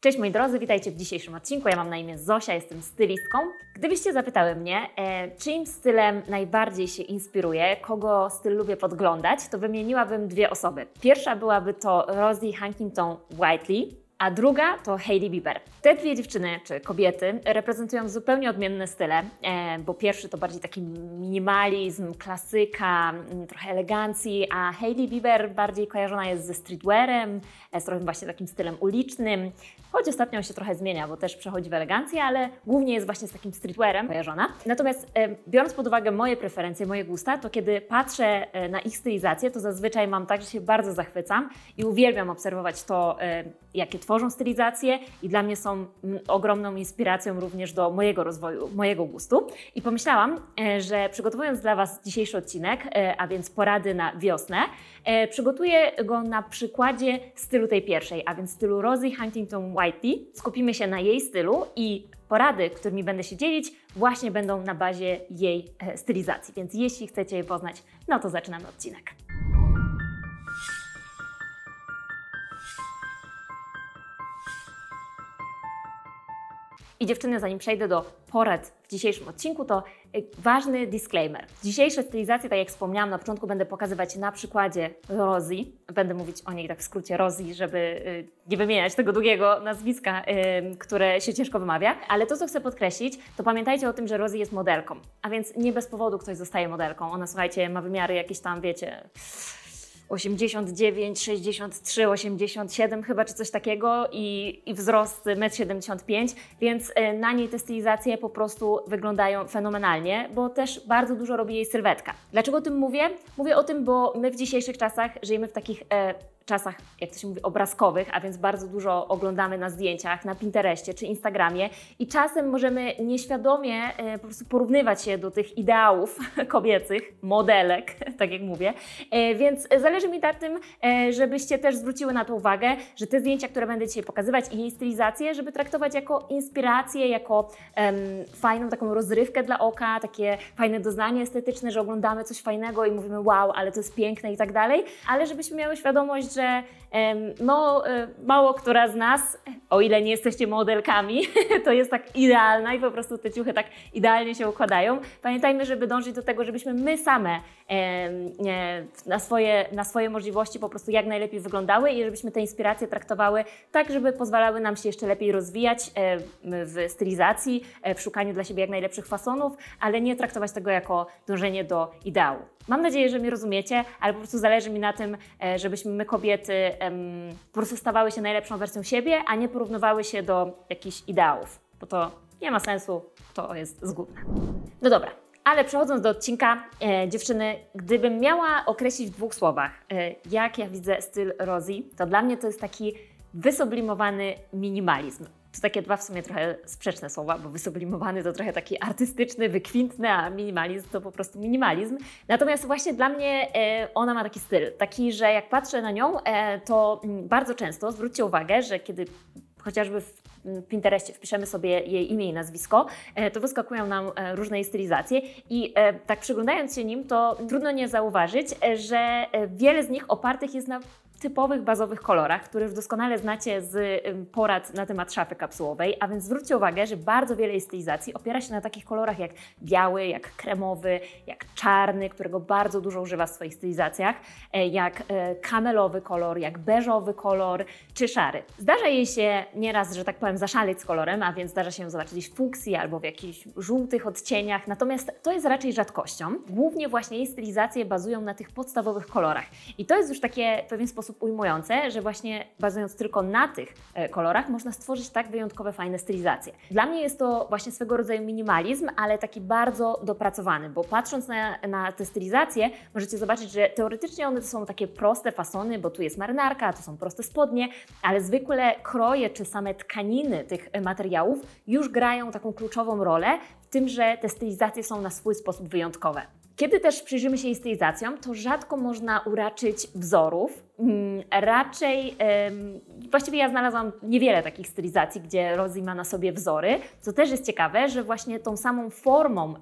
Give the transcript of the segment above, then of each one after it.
Cześć moi drodzy, witajcie w dzisiejszym odcinku. Ja mam na imię Zosia, jestem stylistką. Gdybyście zapytały mnie, e, czyim stylem najbardziej się inspiruję, kogo styl lubię podglądać, to wymieniłabym dwie osoby. Pierwsza byłaby to Rosie Huntington Whiteley, a druga to Hailey Bieber. Te dwie dziewczyny, czy kobiety, reprezentują zupełnie odmienne style, e, bo pierwszy to bardziej taki minimalizm, klasyka, mm, trochę elegancji, a Hailey Bieber bardziej kojarzona jest ze streetwearem, e, z trochę właśnie takim stylem ulicznym, choć ostatnio się trochę zmienia, bo też przechodzi w elegancję, ale głównie jest właśnie z takim streetwearem kojarzona. Natomiast e, biorąc pod uwagę moje preferencje, moje gusta, to kiedy patrzę na ich stylizację, to zazwyczaj mam tak, że się bardzo zachwycam i uwielbiam obserwować to, jakie tworzą stylizację i dla mnie są ogromną inspiracją również do mojego rozwoju, mojego gustu. I pomyślałam, e, że przygotowując dla Was dzisiejszy odcinek, e, a więc porady na wiosnę, e, przygotuję go na przykładzie stylu tej pierwszej, a więc stylu Rosie Huntington Whiteley. Skupimy się na jej stylu i porady, którymi będę się dzielić, właśnie będą na bazie jej stylizacji. Więc jeśli chcecie je poznać, no to zaczynamy odcinek. I dziewczyny, zanim przejdę do porad w dzisiejszym odcinku, to y, ważny disclaimer. Dzisiejsze stylizacje, tak jak wspomniałam na początku, będę pokazywać na przykładzie Rosie. Będę mówić o niej tak w skrócie Rosie, żeby y, nie wymieniać tego długiego nazwiska, które się ciężko wymawia. Ale to, co chcę podkreślić, to pamiętajcie o tym, że Rosie jest modelką. A więc nie bez powodu ktoś zostaje modelką. Ona, słuchajcie, ma wymiary jakieś tam, wiecie... 89, 63, 87 chyba, czy coś takiego i, i wzrost 1,75 m, więc e, na niej te stylizacje po prostu wyglądają fenomenalnie, bo też bardzo dużo robi jej sylwetka. Dlaczego o tym mówię? Mówię o tym, bo my w dzisiejszych czasach żyjemy w takich e, czasach, jak to się mówi, obrazkowych, a więc bardzo dużo oglądamy na zdjęciach, na Pinterestie czy Instagramie i czasem możemy nieświadomie e, po prostu porównywać się do tych ideałów kobiecych, modelek, tak jak mówię. E, więc zależy mi na tym, e, żebyście też zwróciły na to uwagę, że te zdjęcia, które będę dzisiaj pokazywać i jej stylizację, żeby traktować jako inspirację, jako um, fajną taką rozrywkę dla oka, takie fajne doznanie estetyczne, że oglądamy coś fajnego i mówimy wow, ale to jest piękne i tak dalej, ale żebyśmy miały świadomość, że no, e, mało która z nas, o ile nie jesteście modelkami, to jest tak idealna i po prostu te ciuchy tak idealnie się układają. Pamiętajmy, żeby dążyć do tego, żebyśmy my same na swoje, na swoje możliwości po prostu jak najlepiej wyglądały i żebyśmy te inspiracje traktowały tak, żeby pozwalały nam się jeszcze lepiej rozwijać e, w stylizacji, e, w szukaniu dla siebie jak najlepszych fasonów, ale nie traktować tego jako dążenie do ideału. Mam nadzieję, że mnie rozumiecie, ale po prostu zależy mi na tym, żebyśmy my kobiety kobiety po prostu stawały się najlepszą wersją siebie, a nie porównywały się do jakichś ideałów, bo to nie ma sensu, to jest zgubne. No dobra, ale przechodząc do odcinka, e, dziewczyny, gdybym miała określić w dwóch słowach, e, jak ja widzę styl Rosie, to dla mnie to jest taki wysublimowany minimalizm. To takie dwa w sumie trochę sprzeczne słowa, bo wysublimowany to trochę taki artystyczny, wykwintny, a minimalizm to po prostu minimalizm. Natomiast właśnie dla mnie e, ona ma taki styl, taki, że jak patrzę na nią, e, to mm, bardzo często zwróćcie uwagę, że kiedy chociażby w mm, Pinterestie wpiszemy sobie jej imię i nazwisko, e, to wyskakują nam różne jej stylizacje i tak przyglądając się nim, to trudno nie zauważyć, że wiele z nich opartych jest na typowych, bazowych kolorach, które już doskonale znacie z porad na temat szafy kapsułowej, a więc zwróćcie uwagę, że bardzo wiele jej stylizacji opiera się na takich kolorach jak biały, jak kremowy, jak czarny, którego bardzo dużo używa w swoich stylizacjach, e, jak e, kamelowy kolor, jak beżowy kolor, czy szary. Zdarza jej się nieraz, że tak powiem, zaszaleć z kolorem, a więc zdarza się zobaczyć w funkcji albo w jakichś żółtych odcieniach, natomiast to jest raczej rzadkością. Głównie właśnie jej stylizacje bazują na tych podstawowych kolorach i to jest już takie w pewien sposób sposób ujmujące, że właśnie bazując tylko na tych e, kolorach można stworzyć tak wyjątkowe, fajne stylizacje. Dla mnie jest to właśnie swego rodzaju minimalizm, ale taki bardzo dopracowany, bo patrząc na, na te stylizacje możecie zobaczyć, że teoretycznie one to są takie proste fasony, bo tu jest marynarka, to są proste spodnie, ale zwykle kroje czy same tkaniny tych e, materiałów już grają taką kluczową rolę w tym, że te stylizacje są na swój sposób wyjątkowe. Kiedy też przyjrzymy się stylizacjom, to rzadko można uraczyć wzorów. Mm, raczej, właściwie ja znalazłam niewiele takich stylizacji, gdzie Rosie ma na sobie wzory, co też jest ciekawe, że właśnie tą samą formą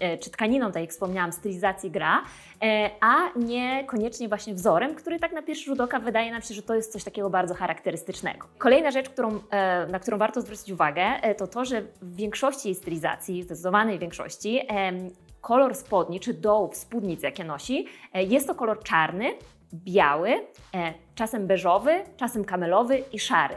e, czy tkaniną, tak jak wspomniałam, stylizacji gra, e, a niekoniecznie właśnie wzorem, który tak na pierwszy rzut oka wydaje nam się, że to jest coś takiego bardzo charakterystycznego. Kolejna rzecz, którą, e, na którą warto zwrócić uwagę, to to, że w większości jej stylizacji, zdecydowanej większości, kolor spodni czy dołów spódnicy, jakie nosi, e, jest to kolor czarny, biały, e, czasem beżowy, czasem kamelowy i szary.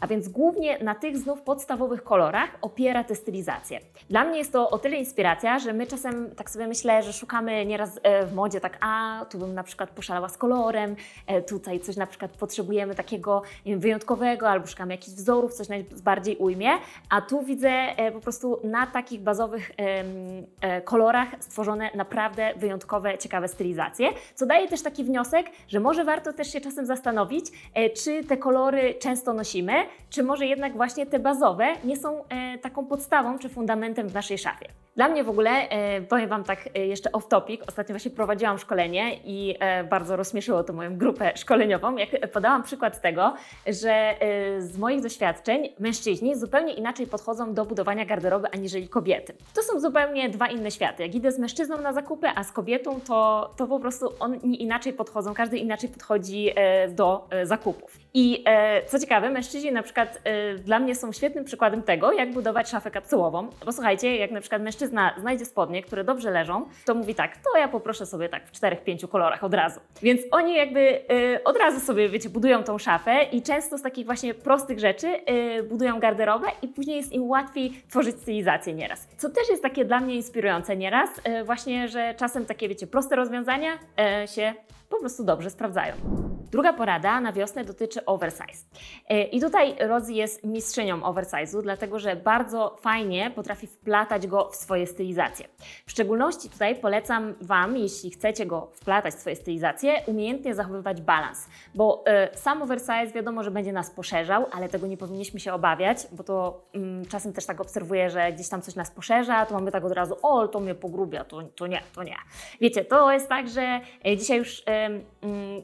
A więc głównie na tych znów podstawowych kolorach opiera tę stylizację. Dla mnie jest to o tyle inspiracja, że my czasem tak sobie myślę, że szukamy nieraz e, w modzie tak, a tu bym na przykład poszalała z kolorem, e, tutaj coś na przykład potrzebujemy takiego wiem, wyjątkowego, albo szukamy jakichś wzorów, coś nas bardziej ujmie, a tu widzę e, po prostu na takich bazowych kolorach stworzone naprawdę wyjątkowe, ciekawe stylizacje, co daje też taki wniosek, że może warto też się czasem zastanowić, czy te kolory często nosimy, czy może jednak właśnie te bazowe nie są e, taką podstawą czy fundamentem w naszej szafie. Dla mnie w ogóle, e, powiem Wam tak e, jeszcze off topic, ostatnio właśnie prowadziłam szkolenie i e, bardzo rozśmieszyło to moją grupę szkoleniową, jak podałam przykład tego, że z moich doświadczeń mężczyźni zupełnie inaczej podchodzą do budowania garderoby aniżeli kobiety. To są zupełnie dwa inne światy. Jak idę z mężczyzną na zakupy, a z kobietą, to, to po prostu oni inaczej podchodzą, każdy inaczej podchodzi do zakupów. I co ciekawe, mężczyźni na przykład dla mnie są świetnym przykładem tego, jak budować szafę kapsułową, bo słuchajcie, jak na przykład mężczyźni mężczyzna znajdzie spodnie, które dobrze leżą, to mówi tak, to ja poproszę sobie tak w czterech, pięciu kolorach od razu. Więc oni jakby y, od razu sobie, wiecie, budują tą szafę i często z takich właśnie prostych rzeczy y, budują garderobę i później jest im łatwiej tworzyć stylizację nieraz. Co też jest takie dla mnie inspirujące nieraz, y, właśnie, że czasem takie, wiecie, proste rozwiązania się po prostu dobrze sprawdzają. Druga porada na wiosnę dotyczy oversize. E, I tutaj Rosie jest mistrzynią oversize'u, dlatego że bardzo fajnie potrafi wplatać go w swoje stylizacje. W szczególności tutaj polecam Wam, jeśli chcecie go wplatać w swoje stylizacje, umiejętnie zachowywać balans, bo e, sam oversize wiadomo, że będzie nas poszerzał, ale tego nie powinniśmy się obawiać, bo to mm, czasem też tak obserwuję, że gdzieś tam coś nas poszerza, to mamy tak od razu, o, to mnie pogrubia, to, to nie, to nie. Wiecie, to jest tak, że e, dzisiaj już mm,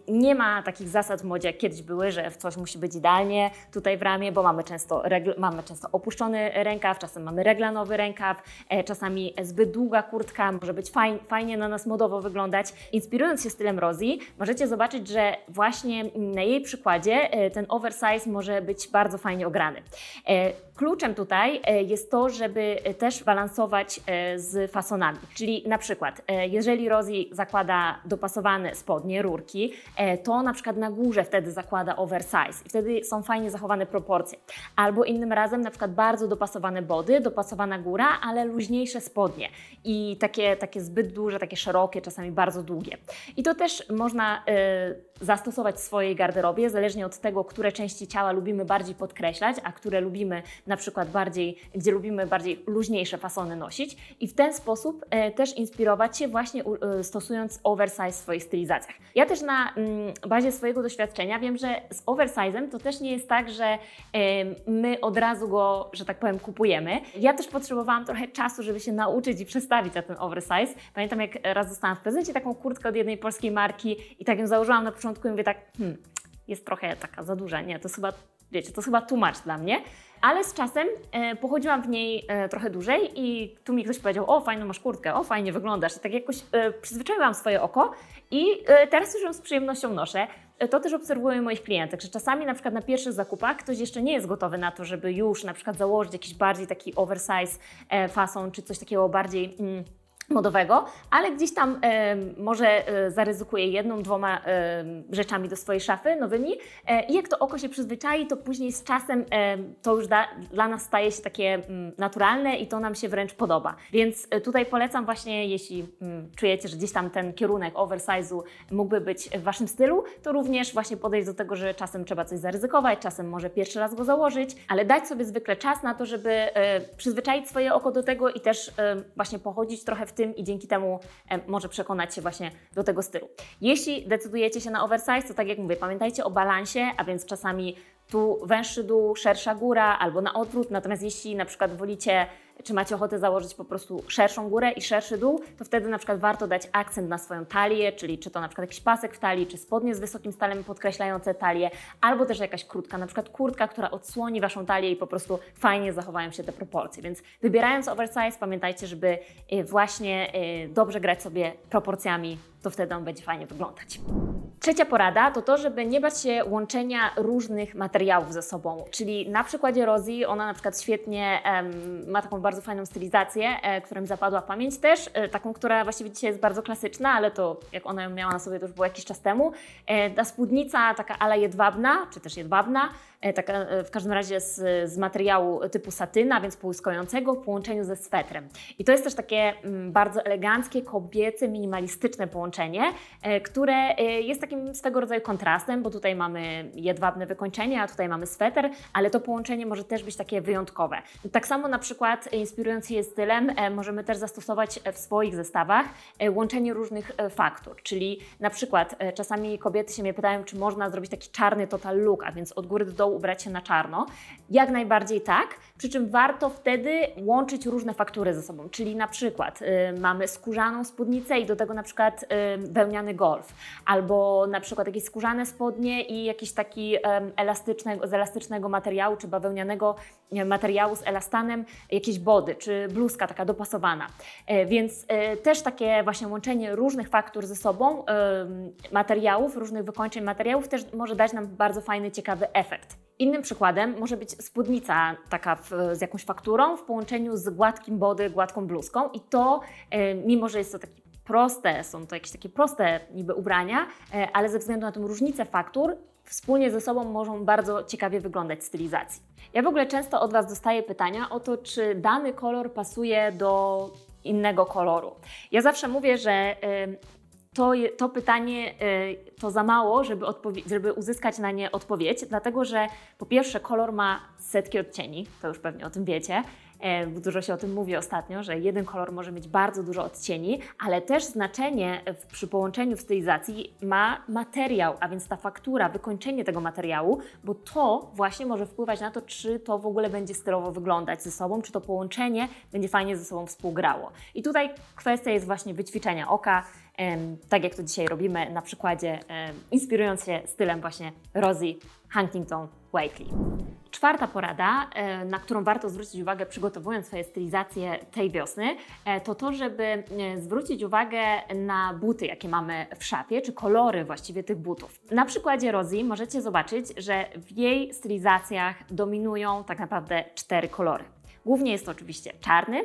nie ma takiej takich zasad w modzie, jak kiedyś były, że w coś musi być idealnie tutaj w ramie, bo mamy często, regl, mamy często opuszczony rękaw, czasem mamy reglanowy rękaw, e, czasami zbyt długa kurtka może być faj, fajnie na nas modowo wyglądać. Inspirując się stylem Rosie, możecie zobaczyć, że właśnie na jej przykładzie e, ten oversize może być bardzo fajnie ograny. E, kluczem tutaj e, jest to, żeby e, też balansować e, z fasonami. Czyli na przykład, jeżeli Rosie zakłada dopasowane spodnie, rurki, to na przykład przykład na górze wtedy zakłada oversize i wtedy są fajnie zachowane proporcje. Albo innym razem na przykład bardzo dopasowane body, dopasowana góra, ale luźniejsze spodnie i takie, takie zbyt duże, takie szerokie, czasami bardzo długie. I to też można y, zastosować w swojej garderobie, zależnie od tego, które części ciała lubimy bardziej podkreślać, a które lubimy na przykład bardziej, gdzie lubimy bardziej luźniejsze fasony nosić i w ten sposób y, też inspirować się właśnie y, stosując oversize w swoich stylizacjach. Ja też na mm, bazie swojego doświadczenia wiem, że z oversizem to też nie jest tak, że my od razu go, że tak powiem, kupujemy. Ja też potrzebowałam trochę czasu, żeby się nauczyć i przestawić na ten oversize. Pamiętam, jak raz dostałam w prezencie taką kurtkę od jednej polskiej marki i tak ją założyłam na początku i mówię tak, hmm, jest trochę taka za duża, nie, to chyba, wiecie, to chyba tłumacz dla mnie. Ale z czasem e, pochodziłam w niej e, trochę dłużej i tu mi ktoś powiedział, o fajną masz kurtkę, o fajnie wyglądasz. I tak jakoś e, przyzwyczaiłam swoje oko i e, teraz już ją z przyjemnością noszę. E, to też obserwuję moich klientek, że czasami na przykład na pierwszych zakupach ktoś jeszcze nie jest gotowy na to, żeby już na przykład założyć jakiś bardziej taki oversize e, fason, czy coś takiego bardziej... Mm, modowego, ale gdzieś tam e, może e, zaryzykuję jedną, dwoma e, rzeczami do swojej szafy nowymi e, i jak to oko się przyzwyczai, to później z czasem to już da, dla nas staje się takie m, mm, naturalne i to nam się wręcz podoba. Więc e, tutaj polecam właśnie, jeśli m, mm, czujecie, że gdzieś tam ten kierunek oversize'u mógłby być w Waszym stylu, to również właśnie podejść do tego, że czasem trzeba coś zaryzykować, czasem może pierwszy raz go założyć, ale dać sobie zwykle czas na to, żeby e, przyzwyczaić swoje oko do tego i też właśnie pochodzić trochę w tym i dzięki temu może przekonać się właśnie do tego stylu. Jeśli decydujecie się na oversize, to tak jak mówię, pamiętajcie o balansie, a więc czasami tu węższy dół, szersza góra albo na odwrót. Natomiast jeśli na przykład wolicie, czy macie ochotę założyć po prostu szerszą górę i szerszy dół, to wtedy na przykład warto dać akcent na swoją talię, czyli czy to na przykład jakiś pasek w talii, czy spodnie z wysokim stalem podkreślające talię, albo też jakaś krótka, na przykład kurtka, która odsłoni Waszą talię i po prostu fajnie zachowają się te proporcje. Więc wybierając oversize pamiętajcie, żeby y, właśnie y, dobrze grać sobie proporcjami, to wtedy on będzie fajnie wyglądać. Trzecia porada to to, żeby nie bać się łączenia różnych materiałów ze sobą. Czyli na przykładzie Rosie, ona na przykład świetnie em, ma taką bardzo fajną stylizację, e, zapadła pamięć też, e, taką, która właściwie dzisiaj jest bardzo klasyczna, ale to jak ona ją miała na sobie to już było jakiś czas temu. E, ta spódnica taka ala jedwabna, czy też jedwabna, E, e, w każdym razie z, z materiału typu satyna, więc połyskującego w połączeniu ze swetrem. I to jest też takie mm, bardzo eleganckie, kobiece, minimalistyczne połączenie, e, które jest takim swego rodzaju kontrastem, bo tutaj mamy jedwabne wykończenie, a tutaj mamy sweter, ale to połączenie może też być takie wyjątkowe. Tak samo na przykład inspirując się je stylem, możemy też zastosować w swoich zestawach łączenie różnych faktur, czyli na przykład czasami kobiety się mnie pytają, czy można zrobić taki czarny total look, a więc od góry do ubrać się na czarno. Jak najbardziej tak, przy czym warto wtedy łączyć różne faktury ze sobą, czyli na przykład y, mamy skórzaną spódnicę i do tego na przykład y, wełniany golf, albo na przykład jakieś skórzane spodnie i jakiś taki y, z elastycznego materiału czy bawełnianego materiału z elastanem, jakieś body czy bluzka taka dopasowana. E, więc e, też takie właśnie łączenie różnych faktur ze sobą, e, materiałów, różnych wykończeń materiałów też może dać nam bardzo fajny, ciekawy efekt. Innym przykładem może być spódnica taka w, z jakąś fakturą w połączeniu z gładkim body, gładką bluzką i to, mimo że jest to taki proste, są to jakieś takie proste niby ubrania, ale ze względu na tą różnicę faktur wspólnie ze sobą mogą bardzo ciekawie wyglądać stylizacji. Ja w ogóle często od Was dostaję pytania o to, czy dany kolor pasuje do innego koloru. Ja zawsze mówię, że to, to, pytanie e, to za mało, żeby, żeby, uzyskać na nie odpowiedź, dlatego że po pierwsze kolor ma setki odcieni, to już pewnie o tym wiecie. E, dużo się o tym mówi ostatnio, że jeden kolor może mieć bardzo dużo odcieni, ale też znaczenie w, przy połączeniu w stylizacji ma materiał, a więc ta faktura, wykończenie tego materiału, bo to właśnie może wpływać na to, czy to w ogóle będzie stylowo wyglądać ze sobą, czy to połączenie będzie fajnie ze sobą współgrało. I tutaj kwestia jest właśnie wyćwiczenia oka, tak jak to dzisiaj robimy na przykładzie, inspirując się stylem właśnie Rosie Huntington Whiteley. Czwarta porada, e, na którą warto zwrócić uwagę przygotowując swoje stylizacje tej wiosny, e, to to, żeby e, zwrócić uwagę na buty, jakie mamy w szafie, czy kolory właściwie tych butów. Na przykładzie Rosie możecie zobaczyć, że w jej stylizacjach dominują tak naprawdę cztery kolory. Głównie jest to oczywiście czarny,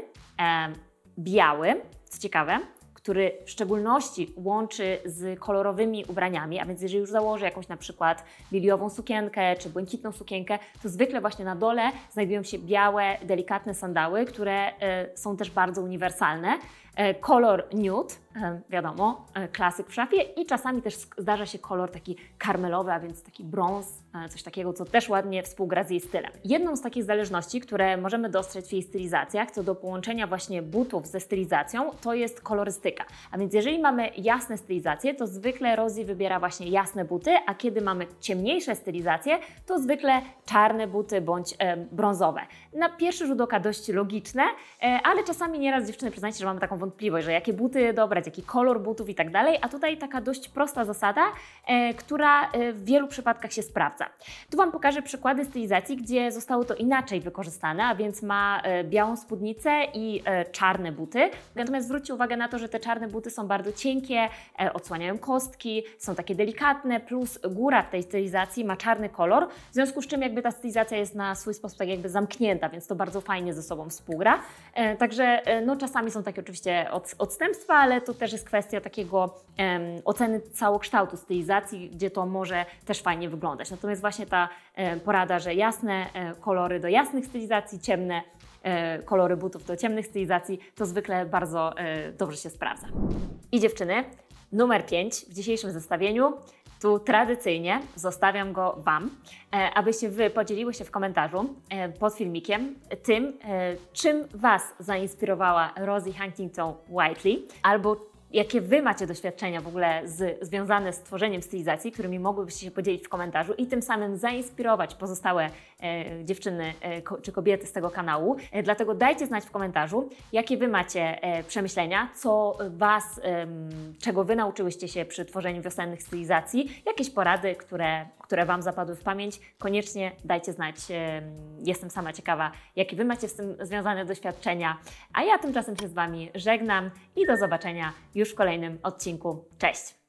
biały, co ciekawe, który w szczególności łączy z kolorowymi ubraniami, a więc jeżeli już założę jakąś na przykład liliową sukienkę czy błękitną sukienkę, to zwykle właśnie na dole znajdują się białe, delikatne sandały, które e, są też bardzo uniwersalne, E, kolor nude, e, wiadomo, e, klasyk w szafie i czasami też zdarza się kolor taki karmelowy, a więc taki brąz, coś takiego, co też ładnie współgra z jej stylem. Jedną z takich zależności, które możemy dostrzec w jej stylizacjach, co do połączenia właśnie butów ze stylizacją, to jest kolorystyka. A więc jeżeli mamy jasne stylizacje, to zwykle Rosie wybiera właśnie jasne buty, a kiedy mamy ciemniejsze stylizacje, to zwykle czarne buty bądź brązowe. Na pierwszy rzut oka dość logiczne, ale czasami nieraz dziewczyny przyznacie, że mamy taką wątpliwość, że jakie buty dobrać, jaki kolor butów i tak dalej, a tutaj taka dość prosta zasada, e, która e, w wielu przypadkach się sprawdza. Tu Wam pokażę przykłady stylizacji, gdzie zostało to inaczej wykorzystane, a więc ma e, białą spódnicę i e, czarne buty. Natomiast zwróćcie uwagę na to, że te czarne buty są bardzo cienkie, odsłaniają kostki, są takie delikatne, plus góra w tej stylizacji ma czarny kolor, w związku z czym jakby ta stylizacja jest na swój sposób tak jakby zamknięta, więc to bardzo fajnie ze sobą współgra. Także no czasami są takie oczywiście oczywiście od, odstępstwa, ale to też jest kwestia takiego em, oceny całokształtu stylizacji, gdzie to może też fajnie wyglądać. Natomiast właśnie ta e, porada, że jasne e, kolory do jasnych stylizacji, ciemne e, kolory butów do ciemnych stylizacji, to zwykle bardzo e, dobrze się sprawdza. I dziewczyny, numer 5 w dzisiejszym zestawieniu tu tradycyjnie zostawiam go Wam, e, abyście Wy podzieliły się w komentarzu e, pod filmikiem tym, e, czym Was zainspirowała Rosie Huntington Whiteley albo Jakie Wy macie doświadczenia w ogóle z, związane z tworzeniem stylizacji, którymi mogłybyście się podzielić w komentarzu i tym samym zainspirować pozostałe e, dziewczyny e, ko, czy kobiety z tego kanału. E, dlatego dajcie znać w komentarzu, jakie Wy macie e, przemyślenia, co Was, czego Wy nauczyłyście się przy tworzeniu wiosennych stylizacji, jakieś porady, które które Wam zapadły w pamięć, koniecznie dajcie znać. Jestem sama ciekawa, jakie Wy macie z tym związane doświadczenia. A ja tymczasem się z Wami żegnam i do zobaczenia już w kolejnym odcinku. Cześć!